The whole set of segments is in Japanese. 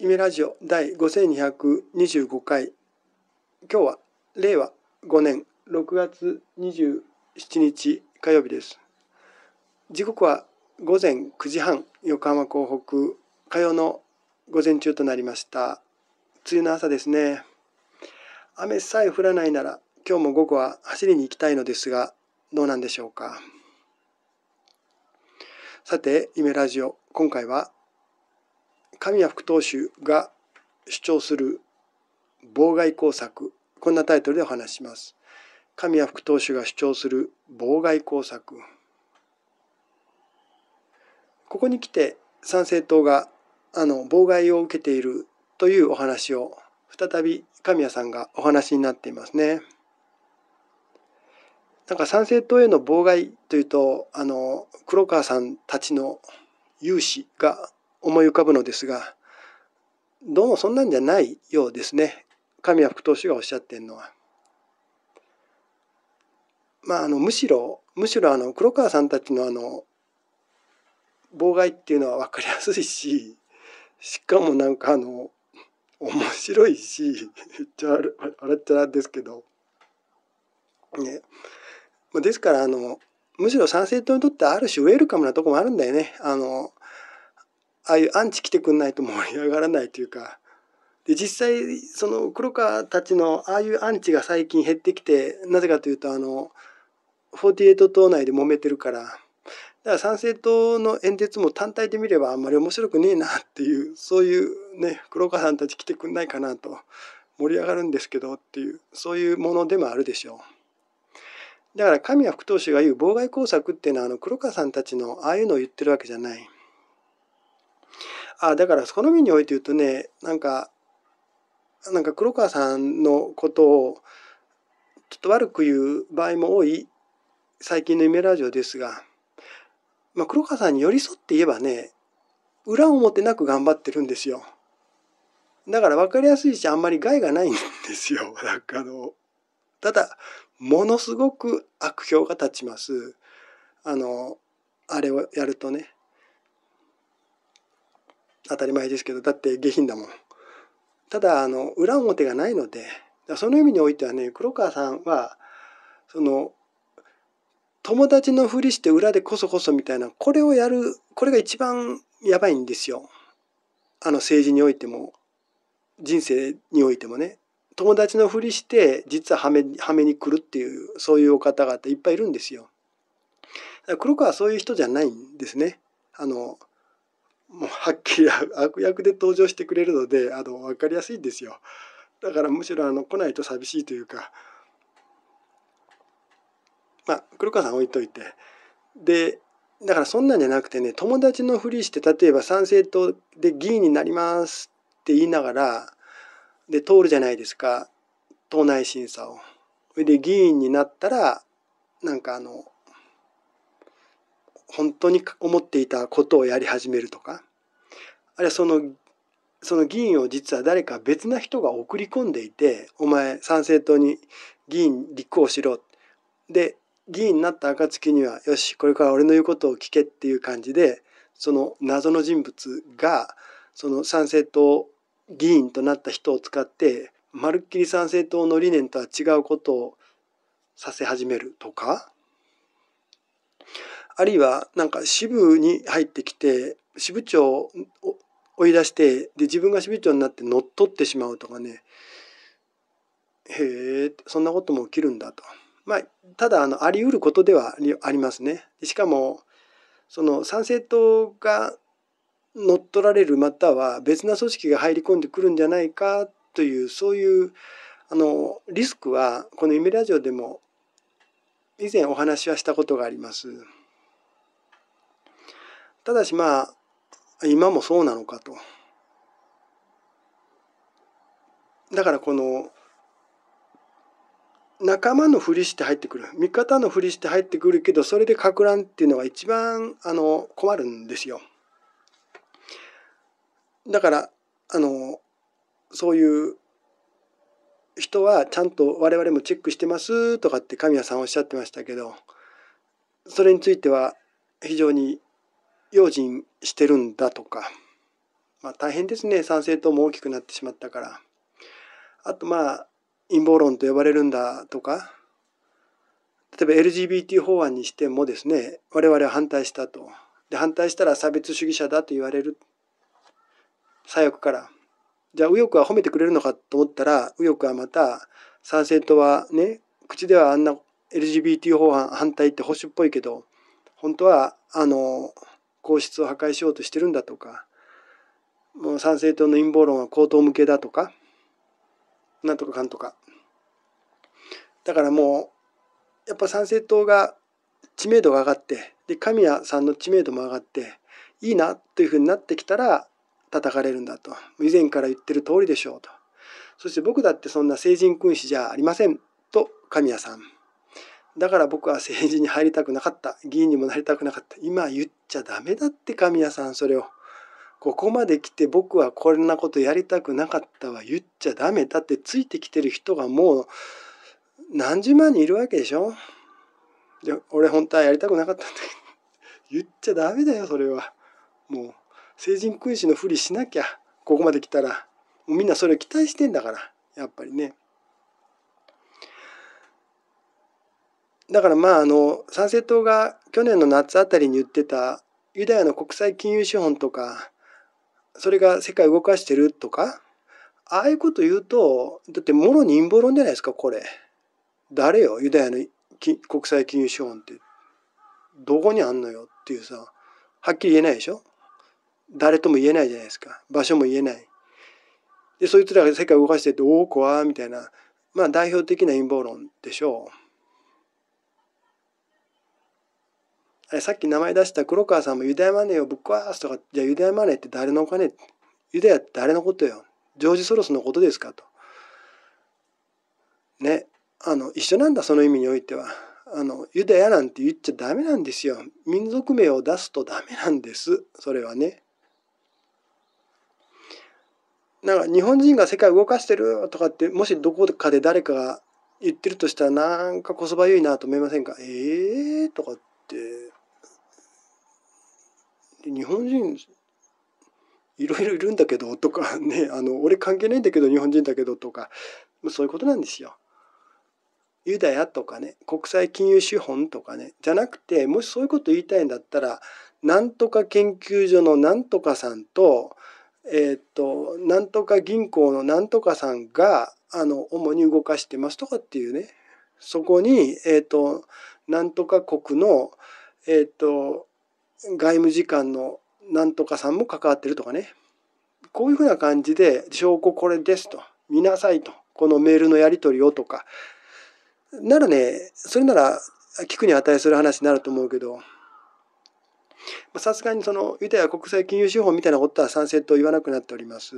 イメラジオ第5225回今日は令和5年6月27日火曜日です時刻は午前9時半横浜港北火曜の午前中となりました梅雨の朝ですね雨さえ降らないなら今日も午後は走りに行きたいのですがどうなんでしょうかさてイメラジオ今回は神谷副党首が主張する妨害工作こんなタイトルでお話します神谷副党首が主張する妨害工作ここに来て参政党があの妨害を受けているというお話を再び神谷さんがお話になっていますね。なんか参政党への妨害というとあの黒川さんたちの有志が思い浮かぶのですがどうもそんなんじゃないようですね神谷副投手がおっしゃってるのは。まあ、あのむしろむしろあの黒川さんたちのあの妨害っていうのは分かりやすいししかもなんかあの面白いし言っちゃ笑っちゃなんですけど、ね、ですからあのむしろ参政党にとってある種ウェルカムなとこもあるんだよね。あのああいうアンチ来てくんないと盛り上がらないというかで実際その黒川たちのああいうアンチが最近減ってきてなぜかというとあの48党内で揉めてるからだから参政党の演説も単体で見ればあんまり面白くねえなっていうそういうね黒川さんたち来てくんないかなと盛り上がるんですけどっていうそういうものでもあるでしょう。だから神谷副党首が言う妨害工作っていうのはあの黒川さんたちのああいうのを言ってるわけじゃない。あだからその味において言うとねなんかなんか黒川さんのことをちょっと悪く言う場合も多い最近の夢ラジオですが、まあ、黒川さんに寄り添って言えばね裏表なく頑張ってるんですよ。だから分かりやすいしあんまり害がないんですよ。なんかあのただものすごく悪評が立ちます。あのあれをやるとね。当たり前ですけどだって下品だもんただあの裏表がないのでその意味においてはね黒川さんはその友達のふりして裏でこそこそみたいなこれをやるこれが一番やばいんですよあの政治においても人生においてもね友達のふりして実ははめはめに来るっていうそういうお方々いっぱいいるんですよ。黒川はそういう人じゃないんですね。あのもうはっきり悪役で登場してくれるのであの分かりやすいんですよだからむしろあの来ないと寂しいというかまあ黒川さん置いといてでだからそんなんじゃなくてね友達のふりして例えば参政党で議員になりますって言いながらで通るじゃないですか党内審査を。それで議員になったらなんかあの本当に思っていたことをやり始めるとかあるいはそのその議員を実は誰か別な人が送り込んでいて「お前参政党に議員立候補しろ」で議員になった暁には「よしこれから俺の言うことを聞け」っていう感じでその謎の人物がその参政党議員となった人を使ってまるっきり参政党の理念とは違うことをさせ始めるとかあるいはなんか支部に入ってきて支部長を追い出してで自分が支部長になって乗っ取ってしまうとかねへえそんなことも起きるんだと。まあ、ただあのあり得ることではありますね。しかもその参政党が乗っ取られるまたは別な組織が入り込んでくるんじゃないかというそういうあのリスクはこの「夢ラジオ」でも以前お話はしたことがあります。ただしまあ今もそうなのかと。だからこの仲間のふりして入ってくる味方のふりして入ってくるけどそれでかく乱っていうのは一番あの困るんですよ。だからあのそういう人はちゃんと我々もチェックしてますとかって神谷さんおっしゃってましたけどそれについては非常に用心してるんだとか、まあ、大変ですね参政党も大きくなってしまったからあとまあ陰謀論と呼ばれるんだとか例えば LGBT 法案にしてもですね我々は反対したとで反対したら差別主義者だと言われる左翼からじゃあ右翼は褒めてくれるのかと思ったら右翼はまた参政党はね口ではあんな LGBT 法案反対って保守っぽいけど本当はあの皇室を破壊しようとしてるんだとかもう参政党の陰謀論は高等向けだとかなんとかかんとかだからもうやっぱ参政党が知名度が上がってで神谷さんの知名度も上がっていいなというふうになってきたら叩かれるんだと以前から言ってる通りでしょうとそして僕だってそんな聖人君子じゃありませんと神谷さんだから僕は政治に入りたくなかった。議員にもなりたくなかった。今言っちゃダメだって神谷さんそれを。ここまで来て僕はこんなことやりたくなかったは言っちゃダメだってついてきてる人がもう何十万人いるわけでしょ。で俺本当はやりたくなかったんだけど言っちゃダメだよそれは。もう成人君子のふりしなきゃここまで来たらもうみんなそれを期待してんだからやっぱりね。だからまああの参政党が去年の夏あたりに言ってたユダヤの国際金融資本とかそれが世界を動かしてるとかああいうこと言うとだってもろに陰謀論じゃないですかこれ誰よユダヤの国際金融資本ってどこにあんのよっていうさはっきり言えないでしょ誰とも言えないじゃないですか場所も言えないでそいつらが世界を動かしてておお怖みたいなまあ代表的な陰謀論でしょう。さっき名前出した黒川さんもユダヤマネーをぶっ壊すとか、じゃあユダヤマネーって誰のお金ユダヤって誰のことよジョージ・ソロスのことですかと。ね。あの、一緒なんだ、その意味においては。あの、ユダヤなんて言っちゃダメなんですよ。民族名を出すとダメなんです。それはね。なんか日本人が世界を動かしてるとかってもしどこかで誰かが言ってるとしたらなんかこそばゆいなと思いませんかええー、とかってで日本人いろいろいるんだけどとか ねあの俺関係ないんだけど日本人だけどとかそういうことなんですよ。ユダヤとかね国際金融資本とかねじゃなくてもしそういうこと言いたいんだったらなんとか研究所のなんとかさんとえっ、ー、となんとか銀行のなんとかさんがあの主に動かしてますとかっていうねそこにえっ、ー、となんとか国のえっ、ー、と外務次官のなんとかさんも関わってるとかねこういうふうな感じで証拠これですと見なさいとこのメールのやり取りをとかならねそれなら聞くに値する話になると思うけどさすがにそのユダヤ国際金融資本みたいなことは賛成と言わなくなっております。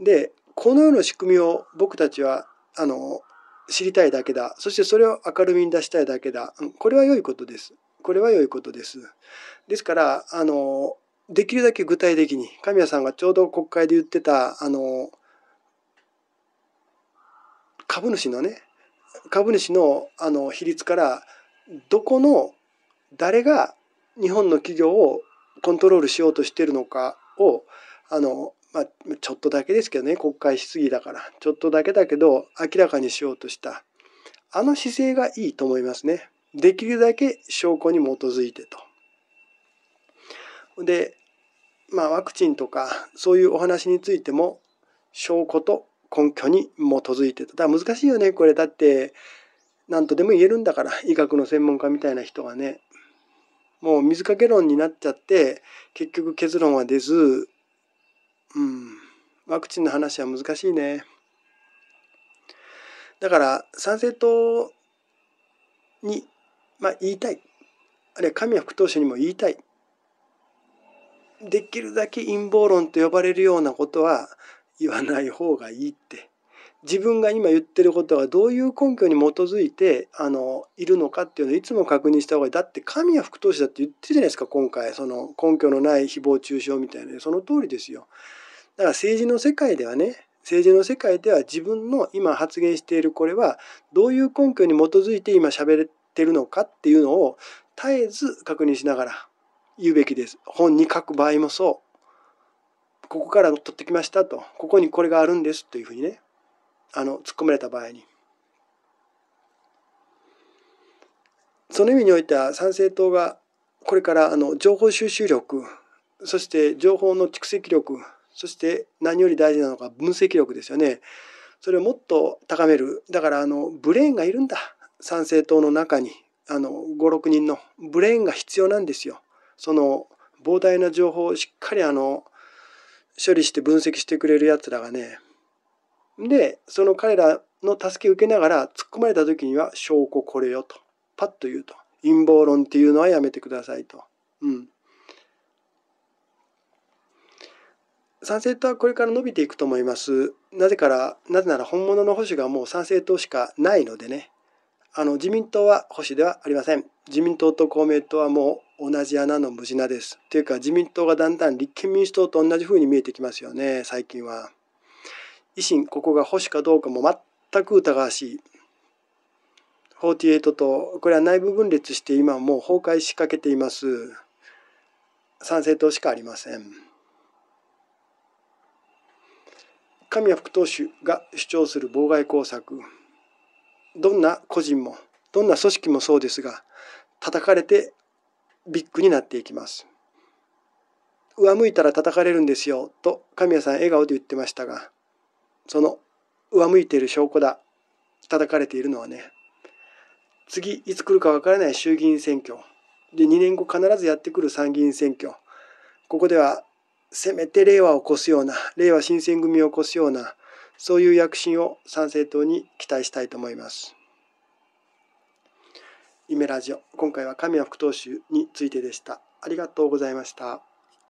でこのような仕組みを僕たちはあの知りたいだけだそしてそれを明るみに出したいだけだこれは良いことです。これは良いことです。ですからあのできるだけ具体的に神谷さんがちょうど国会で言ってたあの株主のね株主のあの比率からどこの誰が日本の企業をコントロールしようとしてるのかをあの、まあ、ちょっとだけですけどね国会質疑だからちょっとだけだけど明らかにしようとしたあの姿勢がいいと思いますね。できるだけ証拠に基づいてと。で、まあ、ワクチンとかそういうお話についても証拠と根拠に基づいてと。だから難しいよねこれだって何とでも言えるんだから医学の専門家みたいな人がねもう水かけ論になっちゃって結局結論は出ずうんワクチンの話は難しいね。だから賛成党にまあ、言いたいあるいは神谷副投手にも言いたいできるだけ陰謀論と呼ばれるようなことは言わない方がいいって自分が今言ってることはどういう根拠に基づいてあのいるのかっていうのをいつも確認した方がいいだって神は副投手だって言ってるじゃないですか今回その根拠のない誹謗中傷みたいなその通りですよだから政治の世界ではね政治の世界では自分の今発言しているこれはどういう根拠に基づいて今喋っってるのかっていうのを絶えず確認しながら言うべきです。本に書く場合もそう。ここから取ってきましたと。ここにこれがあるんですというふうにね、あの、突っ込まれた場合に。その意味においては参政党がこれからあの情報収集力そして情報の蓄積力そして何より大事なのが分析力ですよねそれをもっと高めるだからあのブレーンがいるんだ参政党の中にあの56人のブレーンが必要なんですよ。その膨大な情報をしっかりあの処理して分析してくれるやつらがねでその彼らの助け受けながら突っ込まれた時には証拠これよとパッと言うと陰謀論っていうのはやめてくださいと。うん、参政党はこれから伸びていくと思います。なぜからなぜなら本物の保守がもう参政党しかないのでね。あの自民党は保守ではありません。自民党と公明党はもう同じ穴の無地です。というか自民党がだんだん立憲民主党と同じ風に見えてきますよね、最近は。維新、ここが保守かどうかも全く疑わしい。48と、これは内部分裂して今もう崩壊しかけています。参政党しかありません。神谷副党首が主張する妨害工作。どんな個人もどんな組織もそうですが叩かれてビッグになっていきます。上向いたら叩かれるんですよと神谷さん笑顔で言ってましたがその上向いている証拠だ叩かれているのはね次いつ来るかわからない衆議院選挙で2年後必ずやってくる参議院選挙ここではせめて令和を起こすような令和新選組を起こすようなそういう躍進を参政党に期待したいと思います。イメラジオ今回は神谷副党首についてでした。ありがとうございました。